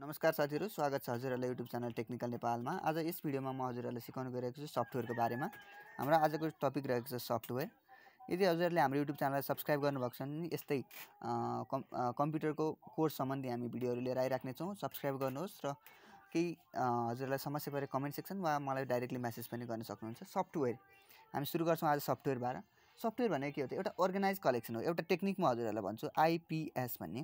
नमस्कार साथीहरू स्वागत छ हजुरहरूलाई युट्युब च्यानल टेक्निकल नेपालमा आज यस भिडियोमा म हजुरहरूलाई सिकाउनु गइरहेको छु सफ्टवेयरको बारेमा हाम्रो आजको टपिक रहेको छ सफ्टवेयर यदि हजुरहरूले हाम्रो युट्युब च्यानललाई सब्सक्राइब गर्नुभएको छ भने यस्तै कम् कम्प्युटरको कोर्स सम्बन्धी हामी भिडियोहरू लिएर आइराख्नेछौँ सब्सक्राइब गर्नुहोस् र केही हजुरहरूलाई समस्या परे कमेन्ट सेक्सन वा मलाई डाइरेक्टली म्यासेज पनि गर्न सक्नुहुन्छ सफ्टवेयर हामी सुरु गर्छौँ आज सफ्टवेयरबाट सफ्टवेयर भनेको के हो त एउटा अर्गनाइज कलेक्सन हो एउटा टेक्निक म हजुरहरूलाई भन्छु आइपिएस भन्ने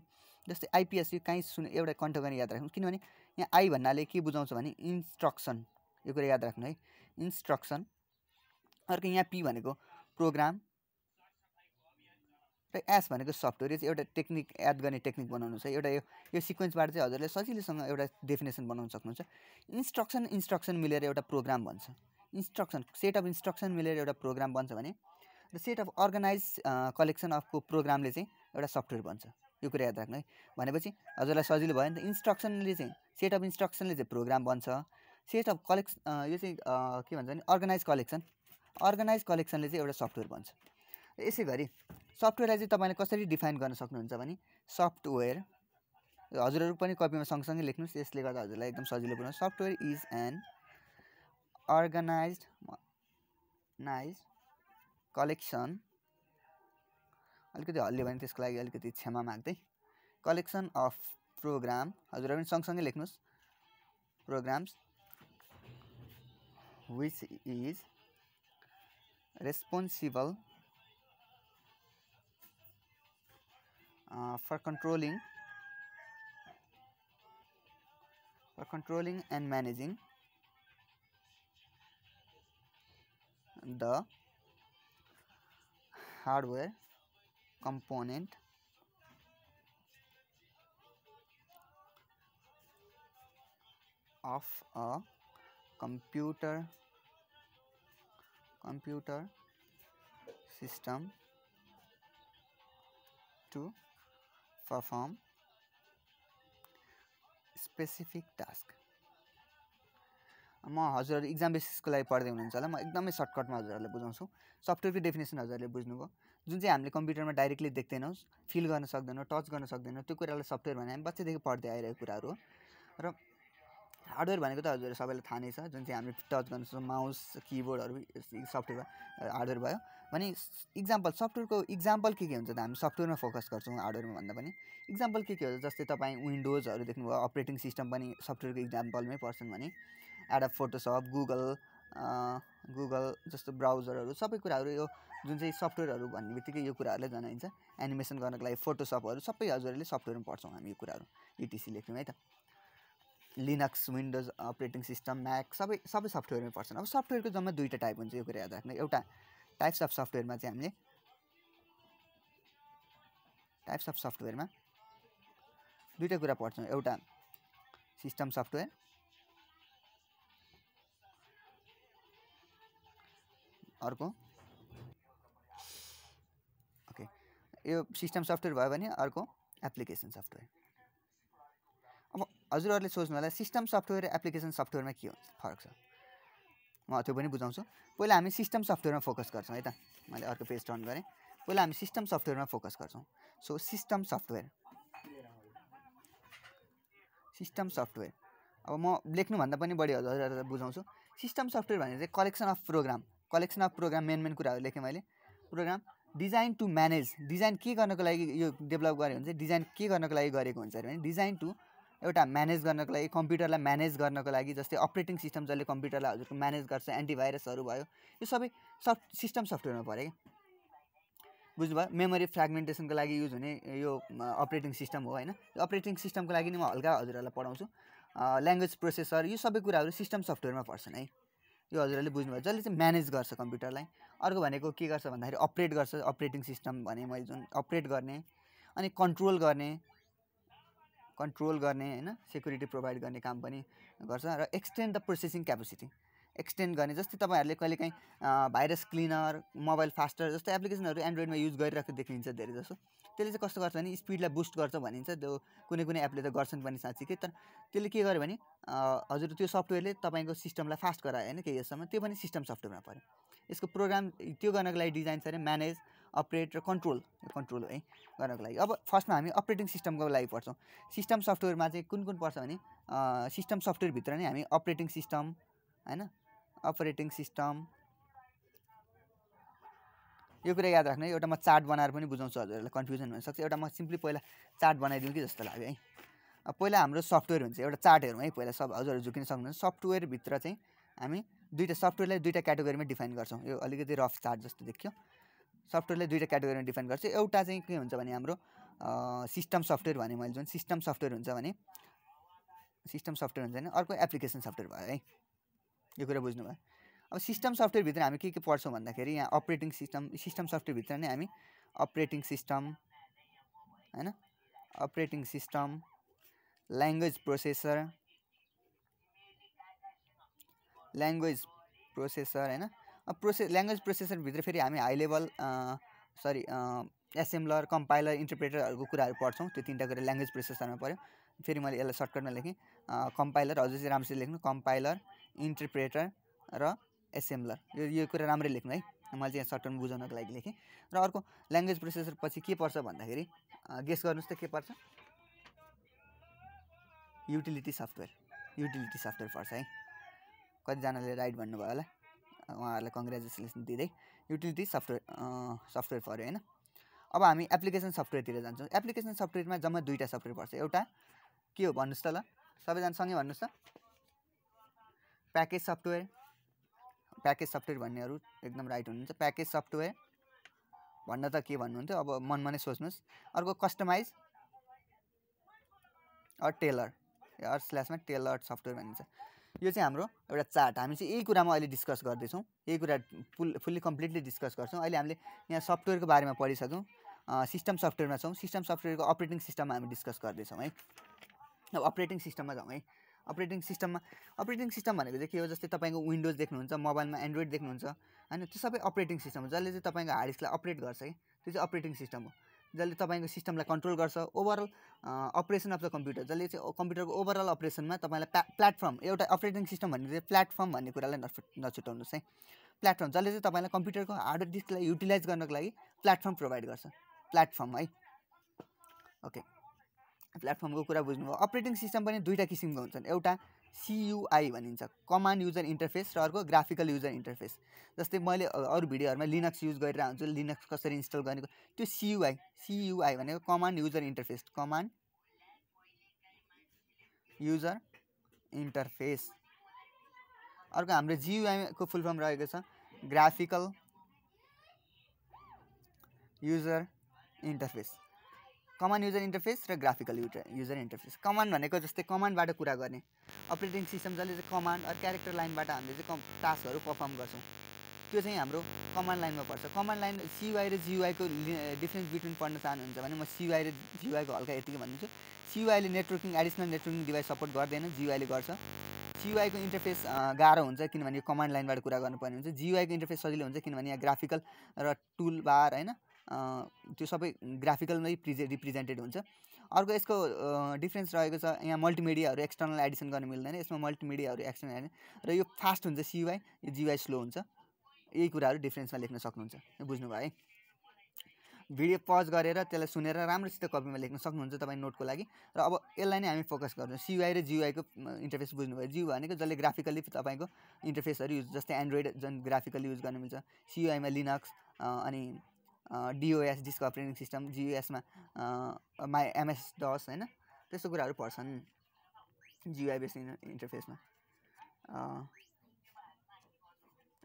जस्तै आइपिएस यो काहीँ सुन एउटा कन्ठ गर्ने याद राख्नु किनभने यहाँ आई भन्नाले के बुझाउँछ भने इन्स्ट्रक्सन यो कुरा याद राख्नु है इन्स्ट्रक्सन अर्को यहाँ पी भनेको प्रोग्राम र एस भनेको सफ्टवेयर यो चाहिँ एउटा टेक्निक एड गर्ने टेक्निक बनाउनु छ एउटा यो यो सिक्वेन्सबाट चाहिँ हजुरले सजिलोसँग एउटा डेफिनेसन बनाउन सक्नुहुन्छ इन्स्ट्रक्सन इन्स्ट्रक्सन मिलेर एउटा प्रोग्राम भन्छ इन्स्ट्रक्सन सेट अफ इन्स्ट्रक्सन मिलेर एउटा प्रोग्राम बन्छ भने र सेट अफ अर्गनाइज कलेक्सन अफको प्रोग्रामले चाहिँ एउटा सफ्टवेयर बन्छ यो कुरा याद राख्नु है भनेपछि हजुरलाई सजिलो भयो नि त इन्स्ट्रक्सनले चाहिँ सेट अफ इन्स्ट्रक्सनले चाहिँ प्रोग्राम बन्छ सेट अफ कलेक्स यो चाहिँ के भन्छ भने अर्गनाइज कलेक्सन अर्गनाइज कलेक्सनले चाहिँ एउटा सफ्टवेयर बन्छ यसै गरी सफ्टवेयरलाई चाहिँ तपाईँले कसरी डिफाइन गर्न सक्नुहुन्छ भने सफ्टवेयर हजुरहरू पनि कपीमा सँगसँगै लेख्नुहोस् यसले गर्दा हजुरलाई एकदम सजिलो बनाउनु सफ्टवेयर इज एन अर्गनाइज नाइज कलेक्शन अलग हल्लियो अलग क्षमा मग्ते कलेक्शन अफ प्रोग्राम हजार संगसंगे सँगसँगै programs which is responsible for controlling for controlling and managing the hardware component of a computer computer system to perform specific task म हजुरहरू इक्जाम बेसिसको लागि पढ्दै हुनुहुन्छ होला म एकदमै सर्टकटमा हजुरहरूले बुझाउँछु सफ्टवेयरको डेफिनेसन हजुरहरूले बुझ्नुभयो जुन चाहिँ हामीले कम्प्युटरमा डाइरेक्टली देख्दैनौँ फिल गर्न सक्दैनौँ टच गर्न सक्दैनौँ त्यो कुरालाई सफ्टवेयर भने हामी बच्चैदेखि पढ्दै आइरहेको कुराहरू हो र हार्डवेयर भनेको त हजुरहरू सबैलाई थाहा नै छ जुन चाहिँ हामीले टच गर्न सक्छौँ माउस किबोर्डहरू सफ्टवेयर हार्डवेयर भयो भने इक्जाम्पल सफ्टवेयरको इक्जाम्पल के के हुन्छ त हामी सफ्टवेयरमा फोकस गर्छौँ हार्डवेयरमा भन्दा पनि इक्जाम्पल के के हुन्छ जस्तै तपाईँ विन्डोजहरू देख्नुभयो अपरेटिङ सिस्टम पनि सफ्टवेयरको इक्जाम्पलमै पर्छन् भने एडप फोटोसप गुगल गुगल जस्तो ब्राउजरहरू सबै कुराहरू यो जुन चाहिँ सफ्टवेयरहरू भन्ने बित्तिकै यो कुराहरूलाई जनाइन्छ एनिमेसन गर्नको लागि फोटोसपहरू सबै हजुरहरूले सफ्टवेयरमा पढ्छौँ हामी यो कुराहरू इटिसी लेख्यौँ है त Linux Windows operating system Mac सबै सबै सफ्टवेयरमै पढ्छन् अब सफ्टवेयरको जम्मा दुईवटा टाइप हुन्छ यो कुरा याद राख्नु एउटा टाइप्स अफ सफ्टवेयरमा चाहिँ हामीले टाइप्स अफ सफ्टवेयरमा दुईवटा कुरा पढ्छौँ एउटा सिस्टम सफ्टवेयर अर्को ओके यो सिस्टम सफ्टवेयर भयो भने अर्को एप्लिकेसन सफ्टवेयर अब हजुरहरूले सोच्नु होला सिस्टम सफ्टवेयर र एप्लिकेसन सफ्टवेयरमा के हुन्छ फरक छ म त्यो पनि बुझाउँछु पहिला हामी सिस्टम सफ्टवेयरमा फोकस गर्छौँ है त मैले अर्को पेज टर्न गरेँ पहिला हामी सिस्टम सफ्टवेयरमा फोकस गर्छौँ so system software system software अब म लेख्नुभन्दा पनि बढी हजुरहरूलाई बुझाउँछु सिस्टम सफ्टवेयर भनेको चाहिँ collection of program collection of program main main कुराहरू लेखेँ मैले program design to manage design के गर्नको लागि यो डेभलप गरेँ भने चाहिँ डिजाइन के गर्नको लागि गरेको हुन्छ अरे भने डिजाइन टु एउटा म्यानेज गर्नको लागि कम्प्युटरलाई म्यानेज गर्नको लागि जस्तै अपरेटिङ सिस्टम जसले कम्प्युटरलाई हजुरको म्यानेज गर्छ एन्टिभाइरसहरू भयो यो सबै सफ्ट सिस्टम सफ्टवेयरमा पऱ्यो क्या बुझ्नुभयो मेमोरी फ्रेगमेन्टेसनको लागि युज हुने यो अपरेटिङ सिस्टम हो होइन यो अपरेटिङ सिस्टमको लागि नि म हल्का हजुरहरूलाई पढाउँछु ल्याङ्ग्वेज प्रोसेसर यो सबै कुराहरू सिस्टम सफ्टवेयरमा पर्छन् है यो हजुरहरूले बुझ्नुभयो जसले चाहिँ म्यानेज गर्छ कम्प्युटरलाई अर्को भनेको के गर्छ भन्दाखेरि अपरेट गर्छ अपरेटिङ सिस्टम भने मैले जुन अपरेट गर्ने अनि कन्ट्रोल गर्ने कन्ट्रोल गर्ने होइन सेक्युरिटी प्रोभाइड गर्ने काम पनि गर्छ र extend the processing capacity extend गर्ने जस्तै तपाईँहरूले कहिलेकाहीँ भाइरस क्लिनर मोबाइल फास्टर जस्तो एप्लिकेसनहरू एन्ड्रोइडमा युज गरिरहेको देखिन्छ धेरै जसो त्यसले चाहिँ कस्तो गर्छ भने स्पिडलाई बुस्ट गर्छ भनिन्छ त्यो कुनै कुनै एपले त गर्छन् पनि साँच्ची के तर त्यसले के गर्यो भने हजुर त्यो सफ्टवेयरले तपाईँको सिस्टमलाई फास्ट गरायो होइन केही यससम्म त्यो पनि सिस्टम सफ्टवेयरमा पऱ्यो यसको प्रोग्राम त्यो गर्नको लागि डिजाइन छ अरे म्यानेज अपरेट र कन्ट्रोल कन्ट्रोल है गर्नको लागि अब फर्स्टमा हामी अपरेटिङ सिस्टमको लागि पढ्छौँ सिस्टम सफ्टवेयरमा चाहिँ कुन कुन पर्छ भने सिस्टम सफ्टवेयरभित्र नै हामी अपरेटिङ सिस्टम होइन अपरेटिङ सिस्टम यो कुरा याद राख्नु है एउटा म चार्ट बनाएर पनि बुझाउँछु हजुरहरूलाई कन्फ्युजन हुनसक्छ एउटा म सिम्पली पहिला चार्ट बनाइदिउँ कि जस्तो लाग्यो है पहिला हाम्रो सफ्टवेयर हुन्छ एउटा चार्ट हेरौँ है पहिला सब हजुरहरू झुकिन सक्नुहुन्छ सफ्टवेयरभित्र चाहिँ हामी दुईवटा सफ्टवेयरलाई दुईवटा क्याटेगोरीमा डिफाइन गर्छौँ यो अलिकति रफ चार्ट जस्तो देखियो सफ्टवेयरलाई दुईवटा क्याटेगोरीमा डिफाइन गर्छ एउटा चाहिँ के हुन्छ भने हाम्रो सिस्टम सफ्टवेयर भने मैले जुन सिस्टम सफ्टवेयर हुन्छ भने सिस्टम सफ्टवेयर हुन्छ भने अर्को एप्लिकेसन सफ्टवेयर भयो है यो कुरा बुझ्नुभयो अब सिस्टम सफ्टवेयरभित्र हामी के के पढ्छौँ भन्दाखेरि यहाँ अपरेटिङ सिस्टम सिस्टम सफ्टवेयरभित्र नै हामी अपरेटिङ सिस्टम होइन operating system language processor language processor होइन प्रोसेस ल्याङ्ग्वेज प्रोसेसरभित्र फेरि हामी high level sorry assembler compiler इन्टरप्रेटरहरूको कुराहरू पढ्छौँ त्यो तिनवटा कुरा ल्याङ्ग्वेज प्रोसेसरमा पऱ्यो फेरि मैले यसलाई सर्टकटमा लेखेँ कम्पाइलर हजुर चाहिँ राम्रोसँग लेख्नु कम्पाइलर इन्टरप्रेटर र एसेम्ब्लर यो यो कुरा राम्रै लेख्नु है मैले चाहिँ यहाँ सर्ट बुझाउनको लागि लेखेँ र अर्को ल्याङ्ग्वेज प्रोसेसर पछि के पर्छ भन्दाखेरि गेस गर्नुहोस् त के पर्छ युटिलिटी सफ्टवेयर युटिलिटी सफ्टवेयर पर्छ है कतिजनाले राइट भन्नुभयो होला उहाँहरूलाई कङ्ग्रेचुलेसन दिँदै युटिलिटी सफ्टवेयर सफ्टवेयर पऱ्यो होइन अब हामी एप्लिकेसन सफ्टवेयरतिर जान्छौँ एप्लिकेसन सफ्टवेयरमा जम्मा दुईवटा सफ्टवेयर पर्छ एउटा के हो भन्नुहोस् त ल सबैजनासँगै भन्नुहोस् त प्याकेज सफ्टवेयर प्याकेज सफ्टवेयर भन्नेहरू एकदम राइट हुनुहुन्छ प्याकेज सफ्टवेयर भन्न त के भन्नुहुन्थ्यो अब मनमा नै सोच्नुहोस् अर्को कस्टमाइज अर टेलर अर स्ल्यासमा टेलर सफ्टवेयर भनिन्छ यो चाहिँ हाम्रो एउटा चार्ट हामी चाहिँ यही कुरामा अहिले डिस्कस गर्दैछौँ यही कुरा फुल फुल्ली कम्प्लिटली डिस्कस गर्छौँ अहिले हामीले यहाँ सफ्टवेयरको बारेमा पढिसक्यौँ सिस्टम सफ्टवेयरमा छौँ सिस्टम सफ्टवेयरको अपरेटिङ सिस्टममा हामी डिस्कस गर्दैछौँ है अब अपरेटिङ सिस्टममा जाउँ है अपरेटिङ सिस्टममा अपरेटिङ सिस्टम भनेको चाहिँ के हो जस्तै तपाईँको विन्डोज देख्नुहुन्छ मोबाइलमा एन्ड्रोइड देख्नुहुन्छ होइन त्यो सबै अपरेटिङ सिस्टम हो जसले चाहिँ तपाईँको हार्ड डिस्कलाई अपरेट गर्छ कि त्यो चाहिँ अपरेटिङ सिस्टम हो जसले तपाईँको सिस्टमलाई कन्ट्रोल गर्छ overall operation of the computer जसले चाहिँ कम्प्युटरको ओभरअल अपरेसनमा तपाईँलाई प्ला प्लेटफर्म एउटा अपरेटिङ सिस्टम भनेको चाहिँ प्लेटफर्म भन्ने कुरालाई नछु नछुटाउनुहोस् है प्लेटफर्म जसले चाहिँ तपाईँलाई कम्प्युटरको हार्ड डिस्कलाई युटिलाइज गर्नको लागि प्लेटफर्म प्रोभाइड गर्छ प्लेटफर्म है ओके प्लेटफर्मको कुरा बुझ्नुभयो अपरेटिङ सिस्टम पनि दुईवटा किसिमको हुन्छन् एउटा सियुआई भनिन्छ कमान्ड युजर इन्टरफेस र अर्को ग्राफिकल युजर इन्टरफेस जस्तै मैले अरू भिडियोहरूमा लिनक्स युज गरिरहेको हुन्छु लिनक्स कसरी इन्स्टल गर्ने त्यो सियुआई सियुआई भनेको command user interface command user interface अर्को हाम्रो जियुआईको फुल फर्म रहेको छ graphical user interface command user interface र graphical user user interface command भनेको जस्तै कमानबाट कुरा गर्ने अपरेटिङ सिस्टम जसले चाहिँ कमान अरू क्यारेक्टर लाइनबाट हामीले चाहिँ कम टास्कहरू पर्फर्म गर्छौँ त्यो चाहिँ हाम्रो कमान लाइनमा पर्छ कमान लाइन सिवाई र जिवाईको डिफ्रेन्स बिट्विन पढ्न चाहनुहुन्छ भने म सियुआई र जिवाईको हल्का यतिकै भनिदिन्छु सियुआईले networking additional networking device support गर्दैन जिआईले गर्छ सियुआईको इन्टरफेस गाह्रो हुन्छ किनभने यो कमान्ड लाइनबाट कुरा गर्नुपर्ने हुन्छ जिवाईको इन्टरफेस सजिलो हुन्छ किनभने यहाँ ग्राफिकल र टुल बार होइन त्यो सबै ग्राफिकलमै प्रिजे रिप्रेजेन्टेड हुन्छ अर्को यसको डिफ्रेन्स रहेको छ यहाँ मल्टिमिडियाहरू एक्सटर्नल एडिसन गर्न मिल्दैन यसमा मल्टिमिडियाहरू एक्सटर्नल एडिसन र यो फास्ट हुन्छ सिवाई यो जिवाई स्लो हुन्छ यही कुराहरू डिफ्रेन्समा लेख्न सक्नुहुन्छ बुझ्नुभयो है भिडियो पज गरेर त्यसलाई सुनेर राम्रोसित कपीमा लेख्न सक्नुहुन्छ तपाईँ नोटको लागि र अब यसलाई नै हामी फोकस गर्छौँ सियुआई र जिआईको इन्टरफेस बुझ्नुभयो जिउ भनेको जसले ग्राफिकल्ली तपाईँको इन्टरफेसहरू युज जस्तै एन्ड्रोइड जुन ग्राफिकली युज गर्नु मिल्छ सियुआईमा लिनक्स अनि डिओएस डिस्क अपरेटिङ सिस्टम जिओएसमा माई एमएस डस होइन त्यस्तो कुराहरू पर्छन् जिओआई बेस इन्टरफेसमा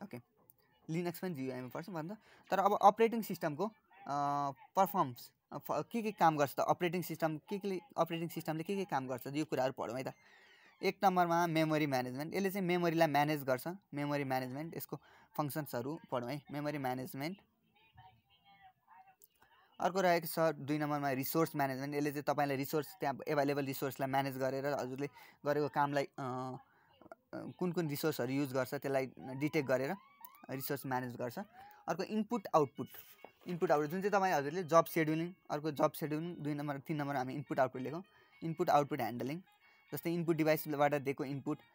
ओके लिनक्स पनि जिओआईमा पर्छ भन्दा तर अब अपरेटिङ सिस्टमको पर्फर्म्स के के काम गर्छ त अपरेटिङ सिस्टम के के अपरेटिङ सिस्टमले के के काम गर्छ यो कुराहरू पढौँ है त एक नम्बरमा मेमोरी म्यानेजमेन्ट यसले चाहिँ मेमोरीलाई म्यानेज गर्छ मेमोरी म्यानेजमेन्ट यसको फङ्सन्सहरू पढौँ है मेमोरी म्यानेजमेन्ट अर्को रहेको छ दुई नम्बरमा रिसोर्स म्यानेजमेन्ट यसले चाहिँ तपाईँलाई रिसोर्स त्यहाँ एभाइलेबल रिसोर्सलाई म्यानेज गरेर हजुरले गरेको कामलाई कुन कुन रिसोर्सहरू युज गर्छ त्यसलाई डिटेक्ट गरेर रिसोर्स म्यानेज गर्छ अर्को इनपुट आउटपुट इनपुट आउटपुट जुन चाहिँ तपाईँ हजुरले जब सेड्युलिङ अर्को जब सेड्युलिङ दुई नम्बर तिन नम्बर हामी इनपुट आउटपुट लेखौँ इनपुट आउटपुट ह्यान्डलिङ जस्तै इनपुट डिभाइसबाट दिएको इनपुट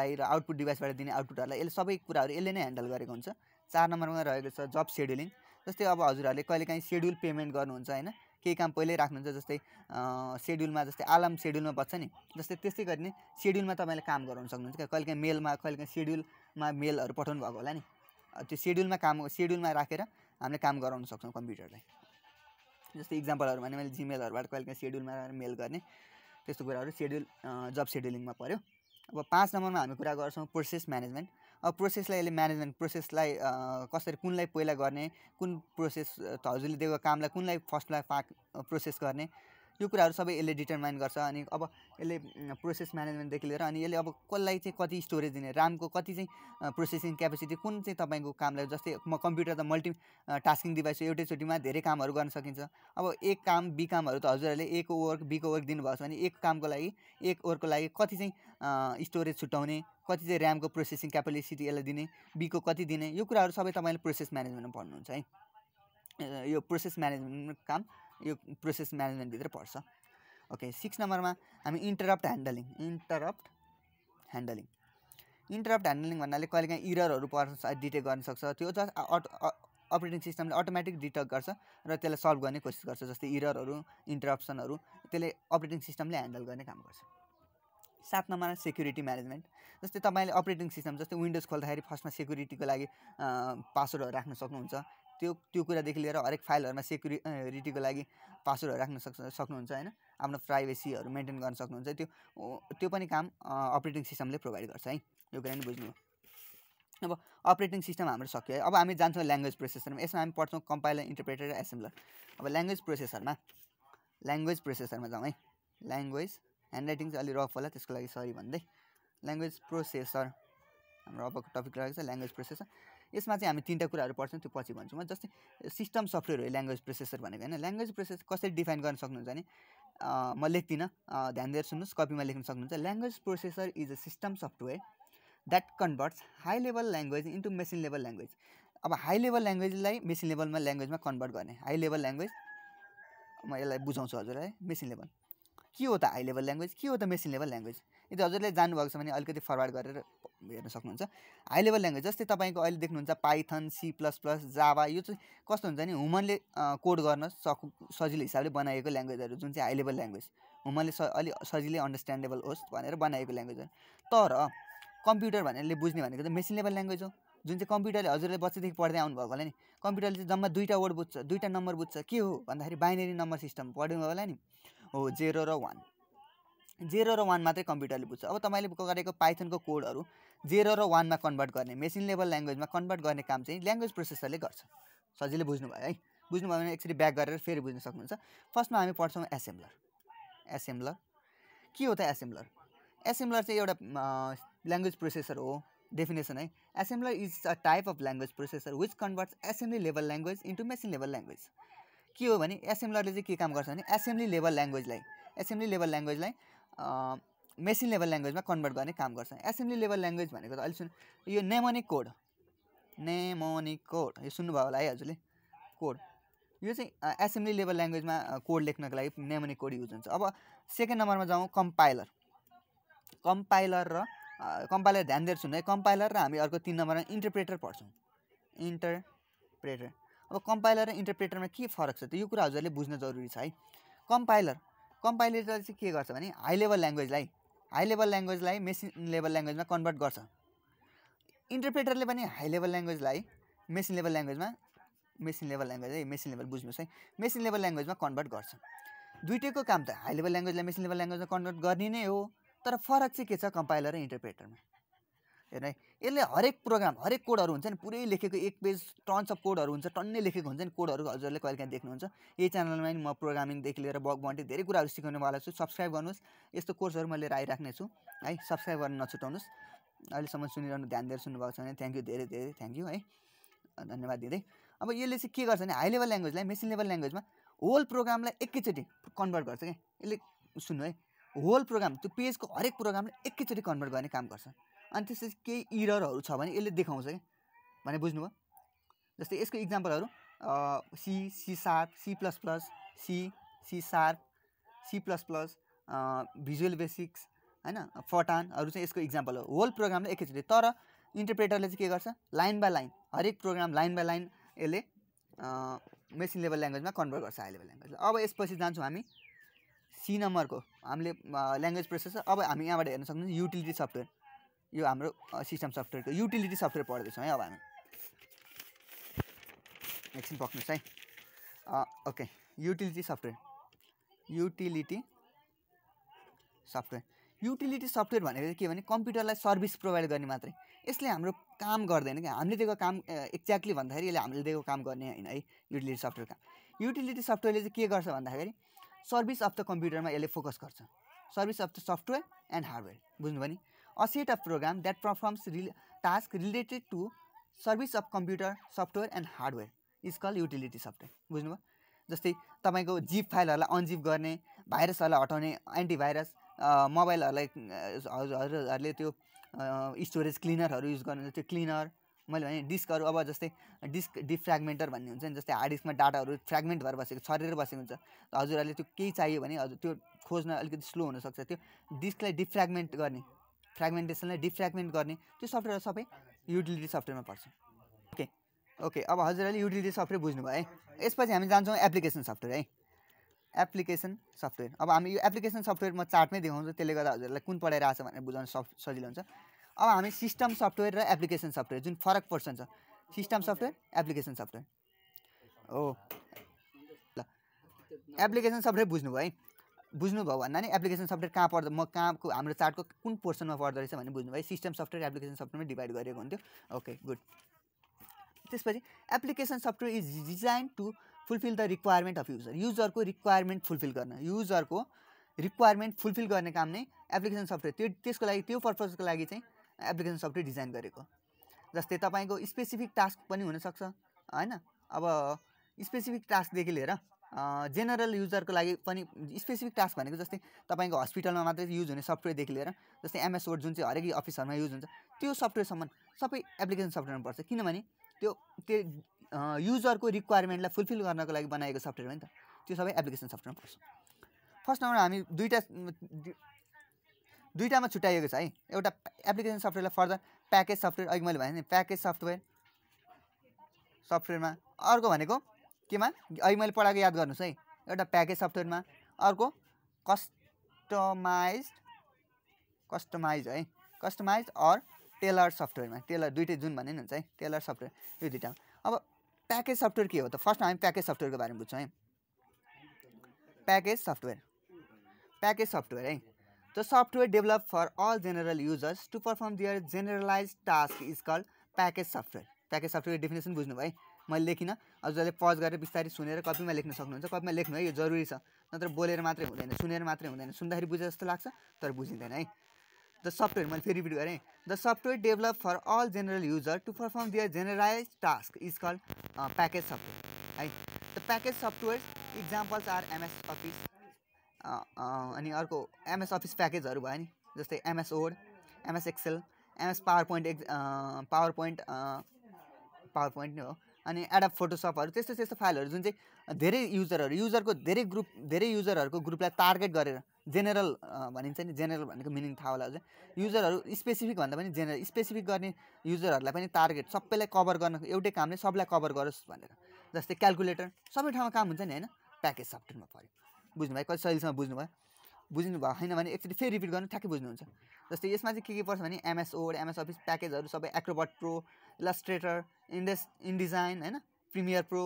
लाई र आउटपुट डिभाइसबाट दिने आउटपुटहरूलाई यसले सबै कुराहरू यसले नै ह्यान्डल गरेको हुन्छ चार नम्बरमा रहेको छ जब सेड्युलिङ जस्तै अब हजुरहरूले कहिलेकाहीँ सेड्युल पेमेन्ट गर्नुहुन्छ होइन केही काम पहिल्यै राख्नुहुन्छ जस्तै सेड्युलमा जस्तै आलार्म सेड्युलमा बस्छ नि जस्तै त्यस्तै गरी नै सेड्युलमा तपाईँले काम गराउनु सक्नुहुन्छ क्या कहिलेकाहीँ मेलमा कहिलेकाहीँ सेड्युलमा मेलहरू पठाउनु भएको होला नि त्यो सेड्युलमा काम सेड्युलमा राखेर हामीले काम गराउन सक्छौँ कम्प्युटरलाई जस्तै इक्जाम्पलहरू भने मैले जिमेलहरूबाट कहिलेकाहीँ सेड्युलमा मेल गर्ने त्यस्तो कुराहरू सेड्युल जब सेड्युलिङमा पऱ्यो अब पाँच नम्बरमा हामी कुरा गर्छौँ प्रोसेस म्यानेजमेन्ट प्रोसेसलाई यसले म्यानेजमेन्ट प्रोसेसलाई कसरी कुनलाई पहिला गर्ने कुन प्रोसेस हजुरले दिएको कामलाई कुनलाई फर्स्टलाई पा प्रोसेस गर्ने यो कुराहरू सबै यसले डिटर्माइन गर्छ अनि अब यसले प्रोसेस म्यानेजमेन्टदेखि लिएर अनि यसले अब कसलाई चाहिँ कति स्टोरेज दिने रामको कति चाहिँ प्रोसेसिङ क्यापेसिटी कुन चाहिँ तपाईँको कामलाई जस्तै म कम्प्युटर त मल्टी टास्किङ डिभाइस एउटैचोटिमा धेरै कामहरू गर्न सकिन्छ अब एक काम बी कामहरू त हजुरहरूले एक वर्क बीको वर्क दिनुभएको छ भने एक कामको लागि एक वर्कको लागि कति चाहिँ स्टोरेज छुट्याउने कति चाहिँ ऱ्यामको प्रोसेसिङ क्यापेसिटी यसलाई दिने बीको कति दिने यो कुराहरू सबै तपाईँले प्रोसेस म्यानेजमेन्टमा पढ्नुहुन्छ है यो प्रोसेस म्यानेजमेन्ट काम यो प्रोसेस म्यानेजमेन्टभित्र पर्छ ओके सिक्स नम्बरमा हामी interrupt handling interrupt handling interrupt handling भन्नाले कहिले काहीँ इररहरू पर्छ डिटेक्ट गर्न सक्छ त्यो जस्ट अटो अपरेटिङ सिस्टमले अटोमेटिक डिटेक्ट गर्छ र त्यसलाई सल्भ गर्ने कोसिस गर्छ जस्तै इररहरू इन्टरप्सनहरू त्यसले अपरेटिङ सिस्टमले ह्यान्डल गर्ने काम गर्छ सात नम्बरमा सेक्युरिटी म्यानेजमेन्ट जस्तै तपाईँले अपरेटिङ सिस्टम जस्तै विन्डोज खोल्दाखेरि फर्स्टमा सेक्युरिटीको लागि पासवर्डहरू राख्न सक्नुहुन्छ त्यो त्यो कुरादेखि लिएर हरेक फाइलहरूमा सेक्युरिटीको लागि पासवर्डहरू राख्न सक् सक्नुहुन्छ होइन आफ्नो प्राइभेसीहरू मेन्टेन गर्न सक्नुहुन्छ त्यो त्यो पनि काम अपरेटिङ सिस्टमले प्रोभाइड गर्छ है यो कुरा नि बुझ्नु अब अपरेटिङ सिस्टम हाम्रो सक्यो है अब हामी जान्छौँ ल्याङ्ग्वेज प्रोसेसरमा यसमा हामी पढ्छौँ कम्पाइलर इन्टरप्रेटर र एसेम्बलर अब ल्याङ्ग्वेज प्रोसेसरमा ल्याङ्ग्वेज प्रोसेसरमा जाउँ है ल्याङ्ग्वेज ह्यान्ड राइटिङ चाहिँ अलिक रफ होला त्यसको लागि सरी भन्दै ल्याङ्ग्वेज प्रोसेसर हाम्रो अबको टपिक रहेको छ ल्याङ्ग्वेज प्रोसेसर यसमा चाहिँ हामी तिनवटा कुराहरू पढ्छौँ त्यो पछि भन्छौँ म जस्तै सिस्टम सफ्टवेयर हो ल्याङ्ग्वेज प्रोसेसर भनेको होइन ल्याङ्ग्वेज प्रोसेसर कसरी डिफाइन गर्न सक्नुहुन्छ भने म लेख्दिनँ ध्यान दिएर सुन्नुहोस् कपीमा लेख्न सक्नुहुन्छ language processor is a system software that converts high level language into machine level language अब हाई लेभल ल्याङ्ग्वेजलाई मेसिन लेभलमा ल्याङ्ग्वेजमा कन्भर्ट गर्ने हाई लेभल ल्याङ्ग्वेज म यसलाई बुझाउँछु हजुर है मेसिन लेभल के हो त हाई लेभल ल्याङ्ग्वेज के हो त मेसिन लेभल ल्याङ्ग्वेज यदि हजुरले जानुभएको छ भने अलिकति फरवार्ड गरेर हेर्न सक्नुहुन्छ हाई लेभल ल्याङ्ग्वेज जस्तै तपाईँको अहिले देख्नुहुन्छ Python C plus plus Java यो चाहिँ कस्तो हुन्छ नि हुमनले कोड गर्न सक सजिलो हिसाबले बनाएको ल्याङ्ग्वेजहरू जुन चाहिँ हाई लेभल ल्याङ्ग्वेज हुमनले स अलिक सजिलै अन्डरस्ट्यान्डेबल होस् भनेर बनाएको ल्याङ्ग्वेजहरू तर कम्प्युटर भनेरले बुझ्ने भनेको त मेसिन लेभल ल्याङ्ग्वेज हो जुन चाहिँ कम्प्युटरले हजुरले बच्चादेखि पढ्दै आउनुभएको होला नि कम्प्युटरले चाहिँ जम्मा दुईवटा वर्ड बुझ्छ दुईवटा नम्बर बुझ्छ के हो भन्दाखेरि बाइनेरी नम्बर सिस्टम पढ्नुभयो होला नि हो जेरो र वान जेरो र वान मात्रै कम्प्युटरले बुझ्छ अब तपाईँले गरेको पाइथनको कोडहरू जेरो र वानमा कन्भर्ट गर्ने मेसिन लेभल ल्याङ्ग्वेजमा कन्भर्ट गर्ने काम चाहिँ ल्याङ्ग्वेज प्रोसेसरले गर्छ सजिलै बुझ्नुभयो है बुझ्नुभयो भने एकचोटि ब्याक गरेर फेरि बुझ्न सक्नुहुन्छ फर्स्टमा हामी पढ्छौँ एसेम्ब्लर एसेम्ब्लर के हो त एसेम्ब्लर एसेम्ब्लर चाहिँ एउटा ल्याङ्ग्वेज प्रोसेसर हो डेफिनेसन है assembler is a type of language processor which converts assembly level language into machine level language के हो भने एसेम्ब्लरले चाहिँ के काम गर्छ भने एसेम्ब्ली लेभल ल्याङ्ग्वेजलाई एसेम्ब्ली लेभल ल्याङ्ग्वेजलाई मेसिन लेभल ल्याङ्ग्वेजमा कन्भर्ट गर्ने काम गर्छ एसेम्ब्ली लेभल ल्याङ्ग्वेज भनेको त अहिले सुन यो नेमोनिक कोड नेमोनिक कोड यो सुन्नुभयो होला है हजुरले कोड यो चाहिँ एसेम्ब्ली लेभल ल्याङ्ग्वेजमा कोड लेख्नको लागि नेमोनिक कोड युज हुन्छ अब सेकेन्ड नम्बरमा जाउँ कम्पाइलर कम्पाइलर र कम्पाइलर ध्यान दिएर सुन्नु है कम्पाइलर र हामी अर्को तिन नम्बरमा इन्टरप्रेटर पढ्छौँ इन्टरप्रेटर अब कम्पाइलर र इन्टरप्रेटरमा के फरक छ त यो कुरा हजुरले बुझ्न जरुरी छ है कम्पाइलर कम्पाइलरले चाहिँ के गर्छ भने हाई लेभल ल्याङ्ग्वेजलाई हाई लेभल ल्याङ्ग्वेजलाई मेसिन लेभल ल्याङ्ग्वेजमा कन्भर्ट गर्छ इन्टरप्रेटरले पनि हाई लेभल ल्याङ्ग्वेजलाई मेसिन लेभल ल्याङ्ग्वेजमा मेसिन लेभल ल्याङ्ग्वेज है मेसिन लेभल बुझ्नुहोस् है मेसिन लेभल ल्याङ्ग्वेजमा कन्भर्ट गर्छ दुइटैको काम त हाई लेभल ल्याङ्ग्वेजलाई मेसिन लेभल ल्याङ्ग्वेजमा कन्भर्ट गर्ने नै हो तर फरक चाहिँ के छ कम्पाइलर र इन्टरप्रेटरमा है यसले हरेक प्रोग्राम हरेक कोडहरू हुन्छ नि पुरै लेखेको एक पेज टन्स अफ कोडहरू हुन्छ टन्नै लेखेको हुन्छ नि कोडहरू हजुरले कहिले काहीँ देख्नुहुन्छ यही च्यानलमा नि म प्रोग्रामिङदेखि लिएर बग बन्टी धेरै कुराहरू सिकाउनेवाला छु सब्सक्राइब गर्नुहोस् यस्तो कोर्सहरू मैले आइराख्नेछु है सब्सक्राइब गर्न नछुटाउनुहोस् अहिलेसम्म सुनिरहनु ध्यान दिएर सुन्नुभएको छ भने थ्याङ्क यू धेरै धेरै थ्याङ्क यू है धन्यवाद दिँदै अब यसले चाहिँ के गर्छ भने हाई लेभल ल्याङ्ग्वेजलाई मेसिन लेभल ल्याङ्ग्वेजमा होल प्रोग्रामलाई एकैचोटि कन्भर्ट गर्छ क्या यसले सुन्नु है होल प्रोग्राम त्यो पेजको हरेक प्रोग्रामलाई एकैचोटि कन्भर्ट गर्ने काम गर्छ अनि त्यसपछि केही इररहरू छ भने यसले देखाउँछ कि भने बुझ्नुभयो जस्तै यसको इक्जाम्पलहरू C C sharp C plus plus C C sharp C plus plus visual basics होइन फटानहरू चाहिँ यसको इक्जाम्पल हो होल प्रोग्रामले एकैचोटि तर इन्टरप्रेटरले चाहिँ के गर्छ लाइन बाई लाइन हरेक प्रोग्राम लाइन बाई लाइन यसले मेसिन लेभल ल्याङ्ग्वेजमा कन्भर्ट गर्छ हाई लेभल ल्याङ्ग्वेज अब यसपछि जान्छौँ हामी सी नम्बरको हामीले ल्याङ्ग्वेज प्रोसेसर अब हामी यहाँबाट हेर्न सक्नुहुन्छ युटिलिटी सफ्टवेयर यो हाम्रो सिस्टम सफ्टवेयरको युटिलिटी सफ्टवेयर पढ्दैछौँ है अब हामी एकछिन पक्नुहोस् है okay utility software utility software utility software भनेको के भने कम्प्युटरलाई सर्भिस प्रोभाइड गर्ने मात्रै यसले हाम्रो काम गर्दैन क्या हामीले दिएको काम एक्ज्याक्टली भन्दाखेरि यसले हामीले दिएको काम गर्ने होइन है युटिलिटी सफ्टवेयर काम युटिलिटी सफ्टवेयरले चाहिँ के गर्छ भन्दाखेरि सर्भिस अफ द कम्प्युटरमा यसले फोकस गर्छ service of the software and hardware बुझ्नु भने a set of program that performs re to related to service of computer software and hardware is call utility software बुझ्नुभयो जस्तै तपाईँको जिप फाइलहरूलाई अनजिप गर्ने भाइरसहरूलाई हटाउने एन्टिभाइरस मोबाइलहरूलाई हजुरहरूले त्यो स्टोरेज क्लिनरहरू युज गर्नु त्यो क्लिनर मैले भने डिस्कहरू अब जस्तै डिस्क डिफ्रेगमेन्टर भन्ने हुन्छ नि जस्तै हार्ड डिस्कमा डाटाहरू फ्रेगमेन्ट भएर बसेको छरेर बसेको हुन्छ हजुरहरूले त्यो केही चाहियो भने हजुर त्यो खोज्न अलिकति स्लो हुनसक्छ त्यो डिस्कलाई डिफ्रेगमेन्ट गर्ने फ्रेगमेन्टेसनलाई डिफ्रेगमेन्ट गर्ने त्यो सफ्टवेयर सबै युटिलिटी सफ्टवेयरमा पर्छ ओके ओके अब हजुरहरूले युटिलिटी सफ्टवेयर बुझ्नुभयो है यसपछि हामी जान्छौँ एप्लिकेसन सफ्टवेयर है एप्लिकेसन सफ्टवेयर अब हामी यो एप्लिकेसन सफ्टवेयर म चार्टमै देखाउँछु त्यसले गर्दा हजुरलाई कुन पढाइरहेको छ भनेर बुझाउनु सफ सजिलो हुन्छ अब हामी सिस्टम सफ्टवेयर र एप्लिकेसन सफ्टवेयर जुन फरक पर्सन छ सिस्टम सफ्टवेयर एप्लिकेसन सफ्टवेयर हो ल एप्लिकेसन सफ्टवेयर बुझ्नुभयो है बुझ्नुभयो भन्दा नि एप्लिकेसन सफ्टवेयर कहाँ पर्दा म कहाँको हाम्रो चार्टको कुन पोर्सनमा पर्दो रहेछ बुझ्नु भयो सिस्टम सफ्टवेयर एप्लिकेसन सफ्टवेयरमै डिभाइड गरेको हुन्थ्यो ओके गुड त्यसपछि application software is design to fulfil the requirement of user युजरको रिक्वायरमेन्ट फुलफिल गर्न युजरको रिक्वायरमेन्ट फुलफिल गर्ने काम नै एप्लिकेसन सफ्टवेयर त्यो त्यसको लागि त्यो पर्पजको लागि चाहिँ एप्लिकेसन सफ्टवेयर डिजाइन गरेको जस्तै तपाईँको स्पेसिफिक टास्क पनि हुनसक्छ होइन अब स्पेसिफिक टास्कदेखि लिएर जेनरल युजरको लागि पनि स्पेसिफिक टास्क भनेको जस्तै तपाईँको हस्पिटलमा मात्रै युज हुने सफ्टवेयरदेखि लिएर जस्तै एमएस वर्ड जुन चाहिँ हरेक अफिसहरूमा युज हुन्छ त्यो सफ्टवेयरसम्म सबै एप्लिकेसन सफ्टवेयरमा पर्छ किनभने त्यो त्यो युजरको रिक्वायरमेन्टलाई फुलफिल गर्नको लागि बनाएको सफ्टवेयर हो नि त त्यो सबै एप्लिकेसन सफ्टवेयरमा पर्छ फर्स्ट नम्बर हामी दुईवटा दुईवटामा छुट्याइएको छ है एउटा एप्लिकेसन सफ्टवेयरलाई फर्दर प्याकेज सफ्टवेयर अघि मैले भने प्याकेज सफ्टवेयर सफ्टवेयरमा अर्को भनेको केमा अहिले मैले पढाएको याद गर्नुहोस् है एउटा प्याकेज सफ्टवेयरमा अर्को कस्टमाइज कस्टमाइज है कस्टमाइज अर टेलर सफ्टवेयरमा टेलर दुइटै जुन भने नि हुन्छ है टेलर सफ्टवेयर यो दुइटा अब प्याकेज सफ्टवेयर के हो त फर्स्ट हामी प्याकेज सफ्टवेयरको बारेमा बुझ्छौँ है प्याकेज सफ्टवेयर प्याकेज सफ्टवेयर है the software develop for all general users to perform their generalize task is call package software package software definition बुझ्नुभयो है मैले लेखिनँ अब जसले पज गरेर बिस्तारै सुनेर कपीमा लेख्न सक्नुहुन्छ कपीमा लेख्नु है यो जरुरी छ नत्र बोलेर मात्रै हुँदैन सुनेर मात्रै हुँदैन सुन्दाखेरि बुझे जस्तो लाग्छ तर बुझिँदैन है द सफ्टवेयर मैले फेरि रिपिट गरेँ the software develop for all general user to perform their generalize task is call package software है the package software examples are MS Office अनि अर्को एमएस अफिस प्याकेजहरू भयो नि जस्तै MS Word MS Excel MS PowerPoint एक्ज PowerPoint PowerPoint नै हो अनि एडप फोटोसपहरू त्यस्तो त्यस्तो फाइलहरू जुन चाहिँ धेरै युजरहरू युजरको धेरै ग्रुप धेरै युजरहरूको ग्रुपलाई टार्गेट गरेर जेनरल भनिन्छ नि जेनरल भनेको मिनिङ थाहा होला चाहिँ युजरहरू स्पेसिफिक भन्दा पनि जेनरल स्पेसिफिक गर्ने युजरहरूलाई पनि टार्गेट सबैलाई कभर गर्न एउटै कामले सबलाई कभर गरोस् भनेर जस्तै क्यालकुलेटर सबै ठाउँमा काम हुन्छ नि होइन प्याकेज सफ्टवेयरमा पऱ्यो बुझ्नुभयो कति बुझ्नु भयो बुझ्नु भएको छैन भने एकचोटि फेरि रिपिट गर्नु ठ्याक्कै बुझ्नुहुन्छ जस्तै यसमा चाहिँ के के पर्छ भने एमएसओ एमएस अफिस प्याकेजहरू सबै एक्रोबट प्रो इलास्ट्रेटर इन्डेस इन्डिजाइन होइन Premiere Pro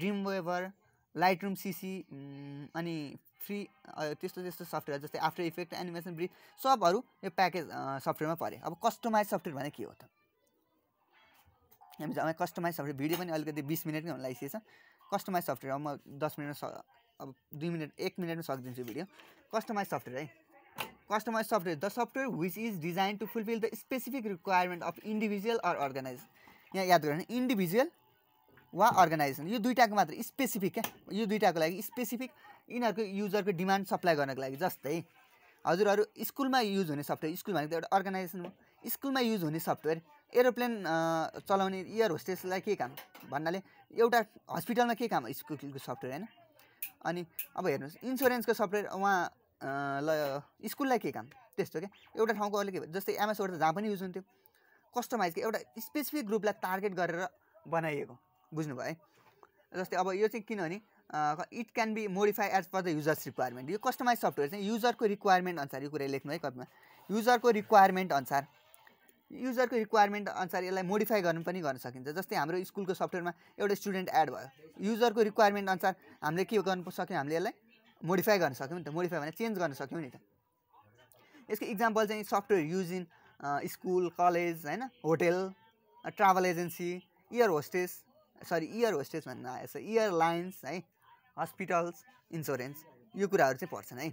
Dreamweaver Lightroom CC अनि फ्री त्यस्तो त्यस्तो सफ्टवेयर जस्तै आफ्टर इफेक्ट एनिमेसन ब्रिज सबहरू यो प्याकेज सफ्टवेयरमा पऱ्यो अब कस्टमाइज सफ्टवेयर भने के हो त हामी कस्टमाइज सफ्टवेयर भिडियो पनि अलिकति बिस मिनटकै हुन लागिसकेको छ कस्टमाइज सफ्टवेयर अब म दस मिनटमा स अब दुई मिनट एक मिनटमा सकिदिन्छु भिडियो कस्टमाइज सफ्टवेयर है customize software the software which is design to fulfil the specific requirement of individual or organize यहाँ याद गर्नु इन्डिभिजुअल वा अर्गनाइजेसन यो दुइटाको मात्र स्पेसिफिक क्या यो दुइटाको लागि स्पेसिफिक यिनीहरूको युजरको डिमान्ड सप्लाई गर्नको लागि जस्तै हजुरहरू स्कुलमा युज हुने सफ्टवेयर स्कुल भनेको एउटा अर्गनाइजेसन हो स्कुलमा युज हुने सफ्टवेयर एरोप्लेन चलाउने एयर होस्टेसलाई के काम भन्नाले एउटा हस्पिटलमा के काम हो स्कुलको सफ्टवेयर होइन अनि अब हेर्नुहोस् इन्सुरेन्सको सफ्टवेयर उहाँ ल स्कुललाई के काम त्यस्तो क्या एउटा ठाउँको अहिले के भयो जस्तै वर्ड त जहाँ पनि युज हुन्थ्यो कस्टमाइज एउटा स्पेसिफिक ग्रुपलाई टार्गेट गरेर बनाइएको बुझ्नुभयो है जस्तै अब यो चाहिँ किनभने it can be modify as per the users requirement यो कस्टमाइज सफ्टवेयर चाहिँ युजरको रिक्वायरमेन्ट अनुसार यो कुरा लेख्नु है कपीमा युजरको रिक्वायरमेन्ट अनुसार युजरको रिक्वायरमेन्ट अनुसार यसलाई मोडिफाई गर्नु पनि गर्न सकिन्छ जस्तै हाम्रो स्कुलको सफ्टवेयरमा एउटा स्टुडेन्ट एड भयो युजरको रिक्वायरमेन्ट अनुसार हामीले के गर्नु सक्यौँ हामीले यसलाई मोडिफाई गर्न सक्यौँ नि त मोडिफाई भने चेन्ज गर्न सक्यौँ नि त यसको इक्जाम्पल चाहिँ software use in school college होइन hotel travel agency air hostess sorry air hostess भन्नु आएछ इयर लाइन्स है हस्पिटल्स इन्सुरेन्स यो कुराहरू चाहिँ पर्छन् है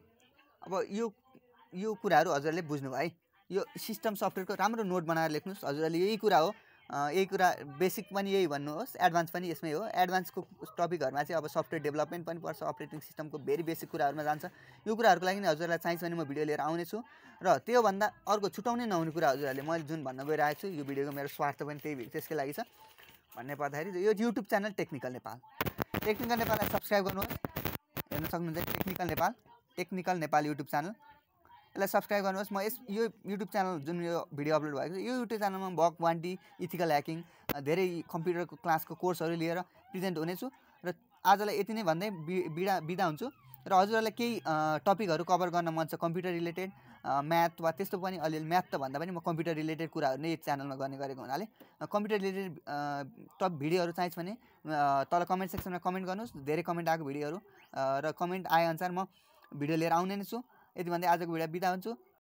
अब यो यो कुराहरू हजुरहरूले बुझ्नुभयो है यो सिस्टम सफ्टवेयरको राम्रो नोट बनाएर लेख्नुहोस् हजुरहरूले यही कुरा हो यही कुरा बेसिक पनि यही भन्नुहोस् एडभान्स पनि यसमै हो एडभान्सको टपिकहरूमा चाहिँ अब सफ्टवेयर डेभलपमेन्ट पनि पर्छ अपरेटिङ सिस्टमको भेरी बेसिक कुराहरूमा जान्छ यो कुराहरूको लागि हजुरलाई चाहिन्छ भने म भिडियो लिएर आउनेछु र त्योभन्दा अर्को छुट्याउनै नहुने कुरा हजुरहरूले मैले जुन भन्न गइरहेको छु यो भिडियोको मेरो स्वार्थ पनि त्यही त्यसकै लागि छ भन्ने पर्दाखेरि यो YouTube channel Technical Nepal Technical नेपाललाई सब्सक्राइब गर्नुहोस् हेर्न सक्नुहुन्छ Technical Nepal Technical Nepal YouTube channel यसलाई सब्सक्राइब गर्नुहोस् म यस यो युट्युब च्यानल जुन यो भिडियो अपलोड भएको छ यो युट्युब च्यानलमा भक वान्टी इथिकल ह्याकिङ धेरै कम्प्युटरको क्लासको कोर्सहरू लिएर प्रेजेन्ट हुनेछु र आजलाई यति नै भन्दै बिडा बिदा हुन्छु र हजुरहरूलाई केही टपिकहरू कभर गर्न मन छ कम्प्युटर रिलेटेड म्याथ वा त्यस्तो पनि अलिअलि म्याथ त भन्दा पनि म कम्प्युटर रिलेटेड कुराहरू नै यो च्यानलमा गर्ने गरेको हुनाले कम्प्युटर रिलेटेड टप भिडियोहरू चाहिन्छ भने तल कमेन्ट सेक्सनमा कमेन्ट गर्नुहोस् धेरै कमेन्ट आएको भिडियोहरू र कमेन्ट आएअनुसार म भिडियो लिएर आउने नै छु यति भन्दै आजको भिडियो बिदा हुन्छु